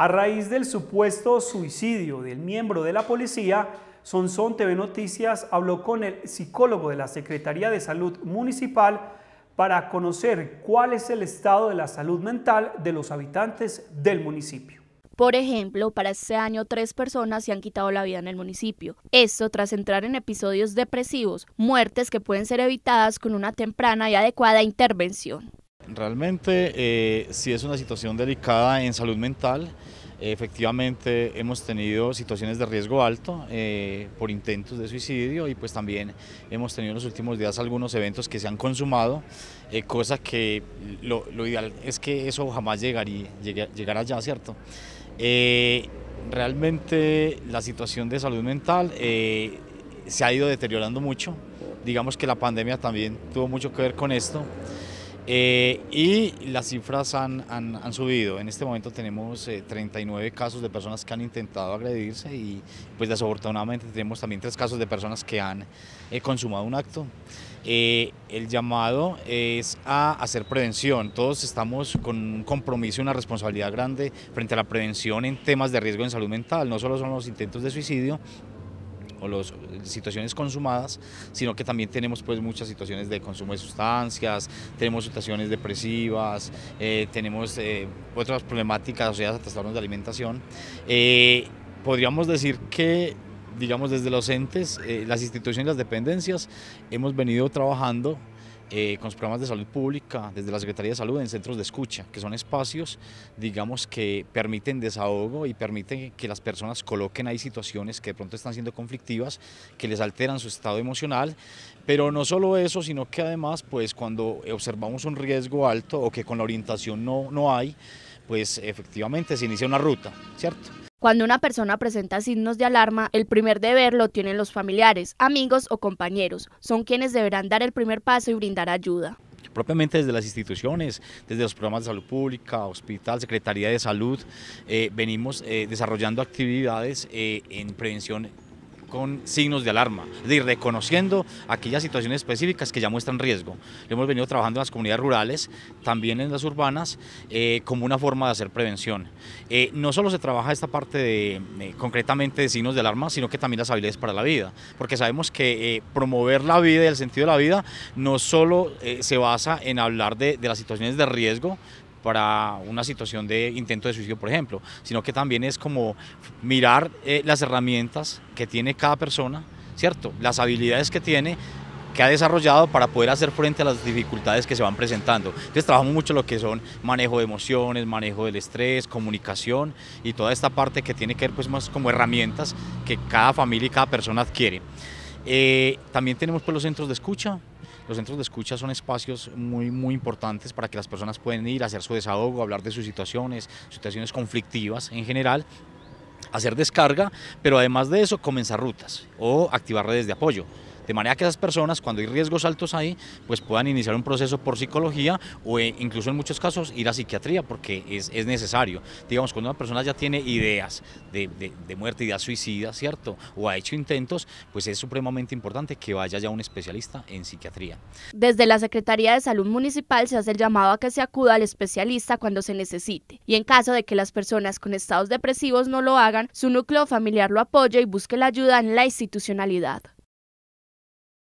A raíz del supuesto suicidio del miembro de la policía, Sonson TV Noticias habló con el psicólogo de la Secretaría de Salud Municipal para conocer cuál es el estado de la salud mental de los habitantes del municipio. Por ejemplo, para este año tres personas se han quitado la vida en el municipio. Esto tras entrar en episodios depresivos, muertes que pueden ser evitadas con una temprana y adecuada intervención. Realmente eh, si es una situación delicada en salud mental. Efectivamente hemos tenido situaciones de riesgo alto eh, por intentos de suicidio y pues también hemos tenido en los últimos días algunos eventos que se han consumado, eh, cosa que lo, ideal es que eso jamás llegaría, llegara allá, ¿cierto? realmente la situación de salud mental se ha ido deteriorando mucho, digamos que la pandemia también tuvo mucho que ver con esto. Eh, y las cifras han, han, subido. En este momento tenemos 39 eh, casos de personas que han intentado agredirse y pues desafortunadamente tenemos también tres casos de personas que han eh, consumado un acto. el llamado es a hacer prevención. Todos estamos con un compromiso y una responsabilidad grande frente a la prevención en temas de riesgo en salud mental. No solo son los intentos de suicidio, o las eh, situaciones consumadas, sino que también tenemos pues muchas situaciones de consumo de sustancias, tenemos situaciones depresivas, eh, tenemos eh, otras problemáticas asociadas a trastornos de alimentación. podríamos decir que digamos desde los entes, las instituciones y las dependencias hemos venido trabajando eh, con los programas de salud pública desde la Secretaría de Salud en centros de escucha, que son espacios, digamos, que permiten desahogo y permiten que las personas coloquen ahí situaciones que de pronto están siendo conflictivas, que les alteran su estado emocional, pero no solo eso, sino que además, pues cuando observamos un riesgo alto o que con la orientación no, no hay, pues efectivamente se inicia una ruta, ¿cierto? Cuando una persona presenta signos de alarma, el primer deber lo tienen los familiares, amigos o compañeros. Son quienes deberán dar el primer paso y brindar ayuda. Propiamente desde las instituciones, desde los programas de salud pública, hospital, Secretaría de Salud, eh, venimos eh, desarrollando actividades eh, en prevención con signos de alarma, es decir, reconociendo aquellas situaciones específicas que ya muestran riesgo. Lo hemos venido trabajando en las comunidades rurales, también en las urbanas, eh, como una forma de hacer prevención. Eh, no solo se trabaja esta parte de, eh, concretamente de signos de alarma, sino que también las habilidades para la vida, porque sabemos que promover la vida y el sentido de la vida no solo se basa en hablar de, de las situaciones de riesgo, para una situación de intento de suicidio, por ejemplo, sino que también es como mirar eh, las herramientas que tiene cada persona, ¿cierto? Las habilidades que tiene que ha desarrollado para poder hacer frente a las dificultades que se van presentando. Entonces trabajamos mucho lo que son manejo de emociones, manejo del estrés, comunicación y toda esta parte que tiene que ver pues más como herramientas que cada familia y cada persona adquiere. Eh, también tenemos pues los centros de escucha, los centros de escucha son espacios muy, muy importantes para que las personas puedan ir a hacer su desahogo, hablar de sus situaciones, situaciones conflictivas en general hacer descarga, pero además de eso comenzar rutas o activar redes de apoyo. De manera que esas personas, cuando hay riesgos altos ahí, pues puedan iniciar un proceso por psicología o eh, incluso en muchos casos ir a psiquiatría porque es, necesario. Digamos, cuando una persona ya tiene ideas de, de, de muerte, ideas suicidas, ¿cierto? O ha hecho intentos, pues es supremamente importante que vaya ya un especialista en psiquiatría. Desde la Secretaría de Salud Municipal se hace el llamado a que se acuda al especialista cuando se necesite. Y en caso de que las personas con estados depresivos no lo hagan, su núcleo familiar lo apoye y busque la ayuda en la institucionalidad.